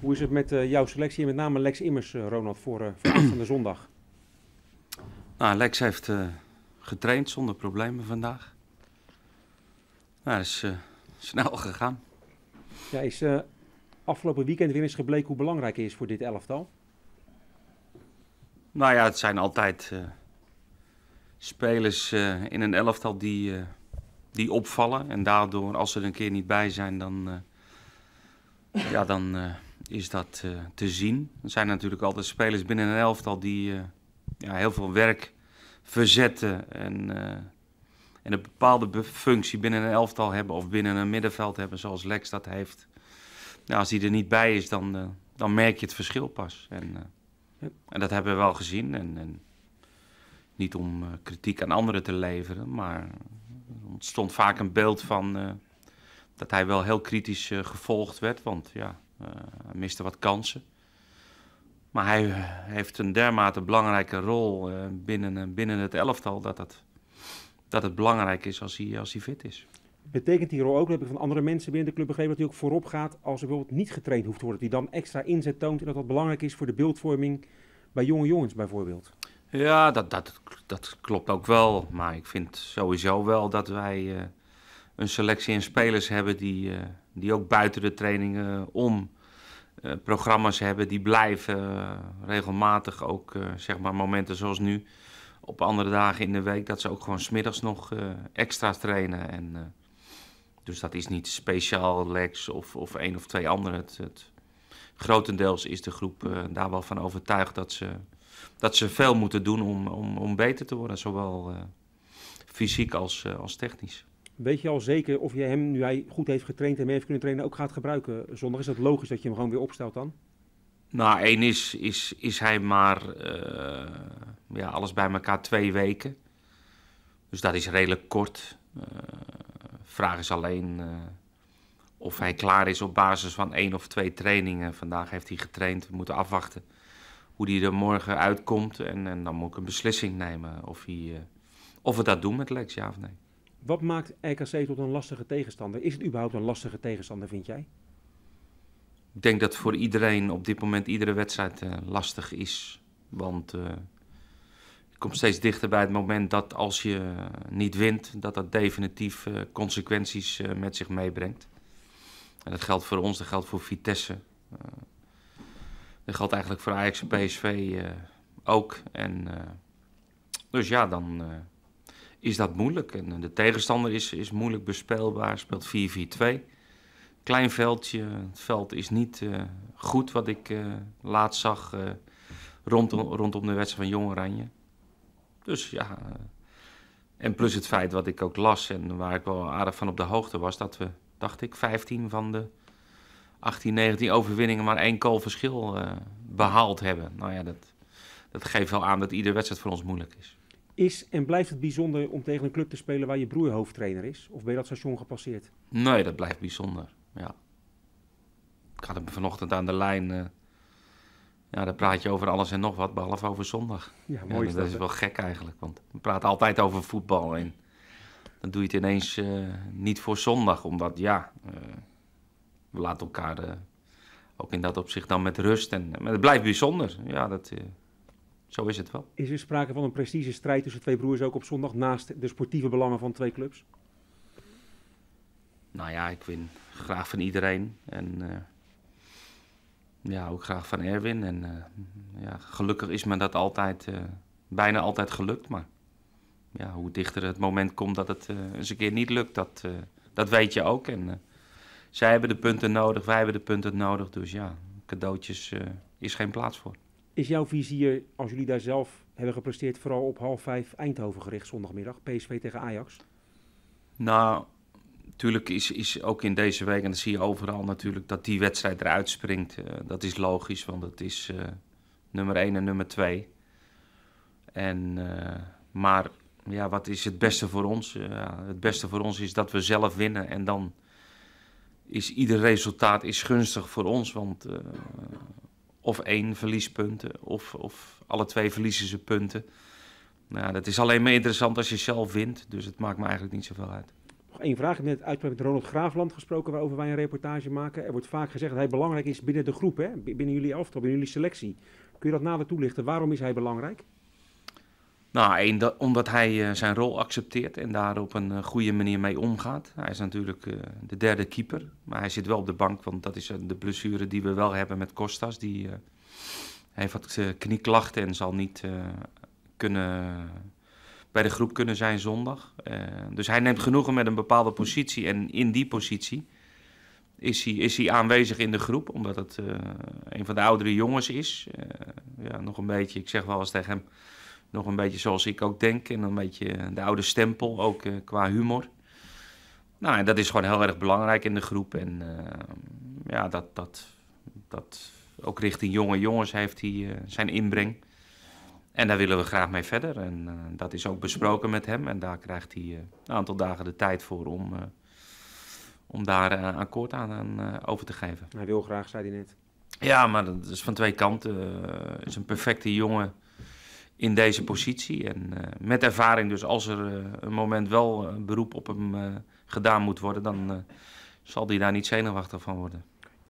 hoe is het met eh, jouw selectie en met name Lex Immers, eh, Ronald, voor, eh, van de zondag? Nou, Lex heeft getraind zonder problemen vandaag. Nou, dat is snel gegaan. Ja, is afgelopen weekend weer eens gebleken hoe belangrijk hij is voor dit elftal? Nou ja, het zijn altijd spelers in een elftal die, die opvallen. En daardoor, als ze er een keer niet bij zijn, dan, ja, dan, is dat eh, te zien. Er zijn natuurlijk altijd spelers binnen een elftal die eh, ja, heel veel werk verzetten en, eh, en een bepaalde functie binnen een elftal hebben of binnen een middenveld hebben, zoals Lex dat heeft. Nou, als die er niet bij is, dan, dan merk je het verschil pas. En, en dat hebben we wel gezien. En, en niet om kritiek aan anderen te leveren, maar er ontstond vaak een beeld van dat hij wel heel kritisch gevolgd werd. Want ja, eh, miste wat kansen. Maar hij eh, heeft een dermate belangrijke rol eh, binnen, binnen het elftal dat het, dat het belangrijk is als hij, als hij fit is. Betekent die rol ook, dat heb ik van andere mensen binnen de club begrepen, dat hij ook voorop gaat als er bijvoorbeeld niet getraind hoeft te worden. Dat hij dan extra inzet toont en dat dat belangrijk is voor de beeldvorming bij jonge jongens bijvoorbeeld. Ja, dat, dat, dat klopt ook wel. Maar ik vind sowieso wel dat wij een selectie in spelers hebben die, eh, die ook buiten de trainingen om eh, programma's hebben. Die blijven eh, regelmatig ook, zeg maar, momenten zoals nu, op andere dagen in de week, dat ze ook gewoon smiddags nog extra trainen. En, dus dat is niet speciaal Lex of, of één of twee anderen. Het, het, grotendeels is de groep daar wel van overtuigd dat ze, dat ze veel moeten doen om, om, om beter te worden, zowel fysiek als, als technisch. Weet je al zeker of je hem, nu hij goed heeft getraind en mee heeft kunnen trainen, ook gaat gebruiken zondag? Is dat logisch dat je hem gewoon weer opstelt dan? Nou, één is, is, is hij maar eh, ja, alles bij elkaar twee weken. Dus dat is redelijk kort. Uh, vraag is alleen eh, of hij klaar is op basis van één of twee trainingen. Vandaag heeft hij getraind, we moeten afwachten hoe hij er morgen uitkomt. En, en dan moet ik een beslissing nemen of, hij, of we dat doen met Lex, ja of nee. Wat maakt RKC tot een lastige tegenstander? Is het überhaupt een lastige tegenstander, vind jij? Ik denk dat voor iedereen op dit moment iedere wedstrijd eh, lastig is. Want eh, je komt steeds dichter bij het moment dat als je eh, niet wint, dat dat definitief consequenties met zich meebrengt. En dat geldt voor ons, dat geldt voor Vitesse. dat geldt eigenlijk voor Ajax en PSV ook. En, dus ja, dan is dat moeilijk. En eh, de tegenstander is, is moeilijk bespeelbaar, speelt 4-4-2. Klein veldje, het veld is niet eh, goed wat ik uh, laatst zag rondom, rondom de wedstrijd van Jong Oranje. Dus ja, en plus het feit wat ik ook las en waar ik wel aardig van op de hoogte was, dat we, dacht ik, 15 van de 18, 19 overwinningen maar één koolverschil verschil behaald hebben. Nou ja, dat, dat geeft wel aan dat iedere wedstrijd voor ons moeilijk is. Is en blijft het bijzonder om tegen een club te spelen waar je broer hoofdtrainer is? Of ben je dat station gepasseerd? Nee, dat blijft bijzonder. Ja. Ik had hem vanochtend aan de lijn. Eh, ja, dan praat je over alles en nog wat, behalve over zondag. Ja, mooi. dat, is wel gek eigenlijk, want we praten altijd over voetbal. En dan doe je het ineens eh, niet voor zondag, omdat ja, eh, we laten elkaar ook in dat opzicht dan met rust. En, maar het blijft bijzonder. Ja, dat. Zo is het wel. Is er sprake van een strijd tussen twee broers ook op zondag naast de sportieve belangen van twee clubs? Nou ja, ik win graag van iedereen. En eh, ja, ook graag van Erwin. En eh, ja, gelukkig is me dat altijd, eh, bijna altijd gelukt. Maar ja, hoe dichter het moment komt dat het eens een keer niet lukt, dat, dat weet je ook. En zij hebben de punten nodig, wij hebben de punten nodig. Dus ja, cadeautjes is geen plaats voor. Is jouw vizier, als jullie daar zelf hebben gepresteerd, vooral op half vijf Eindhoven gericht zondagmiddag, PSV tegen Ajax? Nou, natuurlijk is, is ook in deze week, en dat zie je overal natuurlijk, dat die wedstrijd eruit springt. Eh, dat is logisch, want het is eh, nummer één en nummer 2. En, eh, maar ja, wat is het beste voor ons? het beste voor ons is dat we zelf winnen en dan is ieder resultaat is gunstig voor ons. Want of één verliespunten, of, of alle twee verliezen ze punten. Nou, dat is alleen maar interessant als je zelf wint, dus het maakt me eigenlijk niet zoveel uit. Nog één vraag. Ik heb net uitgebreid met Ronald Graafland gesproken waarover wij een reportage maken. Er wordt vaak gezegd dat hij belangrijk is binnen de groep, hè? binnen jullie elftal, binnen jullie selectie. Kun je dat nader toelichten? Waarom is hij belangrijk? Nou, omdat hij eh, zijn rol accepteert en daar op een eh, goede manier mee omgaat. Hij is natuurlijk eh, de derde keeper, maar hij zit wel op de bank, want dat is de blessure die we wel hebben met Costas. Die heeft wat knieklachten en zal niet kunnen, bij de groep kunnen zijn zondag. dus hij neemt genoegen met een bepaalde positie en in die positie is hij, is hij aanwezig in de groep, omdat het een van de oudere jongens is. ja, nog een beetje, ik zeg wel eens tegen hem nog een beetje zoals ik ook denk. En een beetje de oude stempel, ook eh, qua humor. Nou, en dat is gewoon heel erg belangrijk in de groep. En eh, ja, dat, dat, dat ook richting jonge jongens heeft hij eh, zijn inbreng. En daar willen we graag mee verder. En dat is ook besproken met hem. En daar krijgt hij een aantal dagen de tijd voor om, om daar een akkoord aan, aan over te geven. Hij wil graag, zei hij net. Ja, maar dat is van twee kanten. is een perfecte jongen in deze positie. En eh, met ervaring, dus als er eh, een moment wel een eh, beroep op hem gedaan moet worden, dan zal hij daar niet zenuwachtig van worden.